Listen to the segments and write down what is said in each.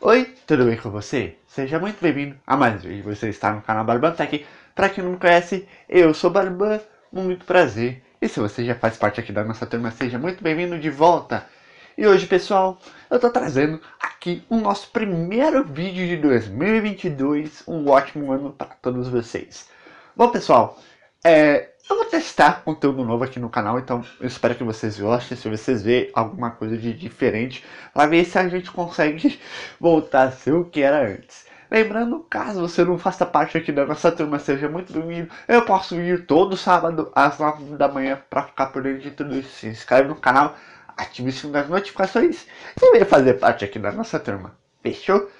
Oi, tudo bem com você? Seja muito bem-vindo a mais um vídeo. Você está no canal Barbantec. Para quem não me conhece, eu sou Barban, muito prazer. E se você já faz parte aqui da nossa turma, seja muito bem-vindo de volta. E hoje, pessoal, eu estou trazendo aqui o nosso primeiro vídeo de 2022. Um ótimo ano para todos vocês. Bom, pessoal, é, eu vou testar conteúdo novo aqui no canal, então eu espero que vocês gostem. Se vocês verem alguma coisa de diferente, pra ver se a gente consegue voltar a ser o que era antes. Lembrando, caso você não faça parte aqui da nossa turma, seja muito bem-vindo. Eu posso vir todo sábado às 9 da manhã para ficar por dentro de tudo isso. Se inscreve no canal, ative o sininho das notificações e venha fazer parte aqui da nossa turma. Fechou?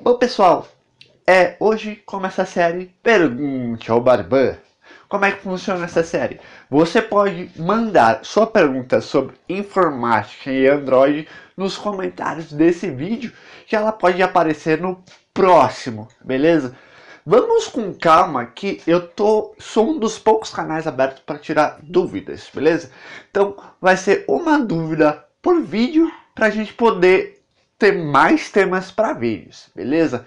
Bom, pessoal, é hoje começa a série Pergunte ao Barban. Como é que funciona essa série? Você pode mandar sua pergunta sobre informática e Android nos comentários desse vídeo, que ela pode aparecer no próximo, beleza? Vamos com calma que eu tô sou um dos poucos canais abertos para tirar dúvidas, beleza? Então vai ser uma dúvida por vídeo para a gente poder ter mais temas para vídeos, beleza?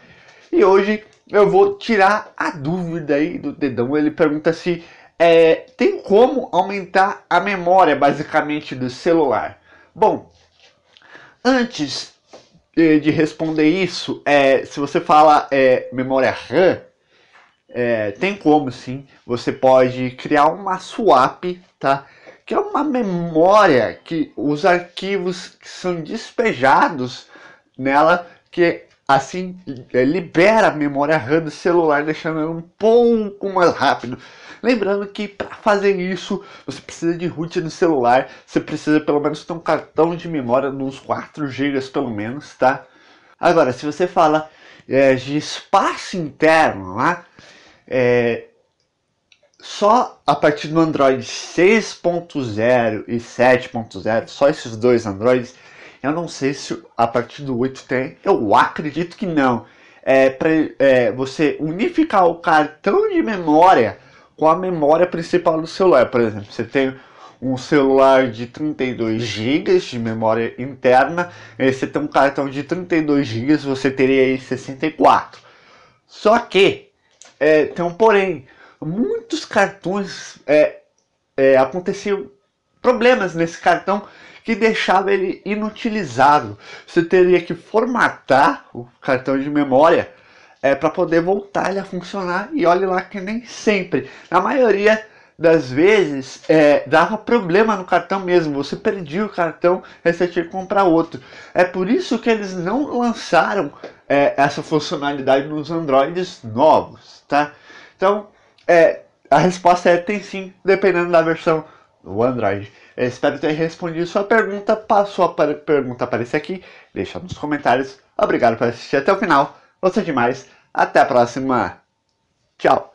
E hoje eu vou tirar a dúvida aí do dedão. Ele pergunta se é, tem como aumentar a memória, basicamente, do celular. Bom, antes eh, de responder isso, é, se você fala é, memória RAM, é, tem como sim. Você pode criar uma swap, tá? Que é uma memória que os arquivos que são despejados nela, que assim é, libera a memória RAM do celular, deixando ela um pouco mais rápido. Lembrando que para fazer isso, você precisa de root no celular, você precisa pelo menos ter um cartão de memória de uns 4 GB pelo menos, tá? Agora, se você fala é, de espaço interno lá, né? é, só a partir do Android 6.0 e 7.0, só esses dois Androids, eu não sei se a partir do 8 tem, eu acredito que não. É, para é, você unificar o cartão de memória com a memória principal do celular. Por exemplo, você tem um celular de 32 GB de memória interna, e você tem um cartão de 32 GB, você teria aí 64. Só que é, tem um porém, muitos cartões é, é, aconteciam problemas nesse cartão que deixava ele inutilizado. Você teria que formatar o cartão de memória é, para poder voltar ele a funcionar. E olhe lá que nem sempre. Na maioria das vezes é, dava problema no cartão mesmo, você perdia o cartão e você tinha que comprar outro. É por isso que eles não lançaram é, essa funcionalidade nos Androids novos, tá? Então, é, a resposta é tem sim, dependendo da versão do Android. É, espero ter respondido sua pergunta. Passou a pergunta aparecer aqui, deixa nos comentários. Obrigado por assistir até o final. Você é demais. Até a próxima. Tchau.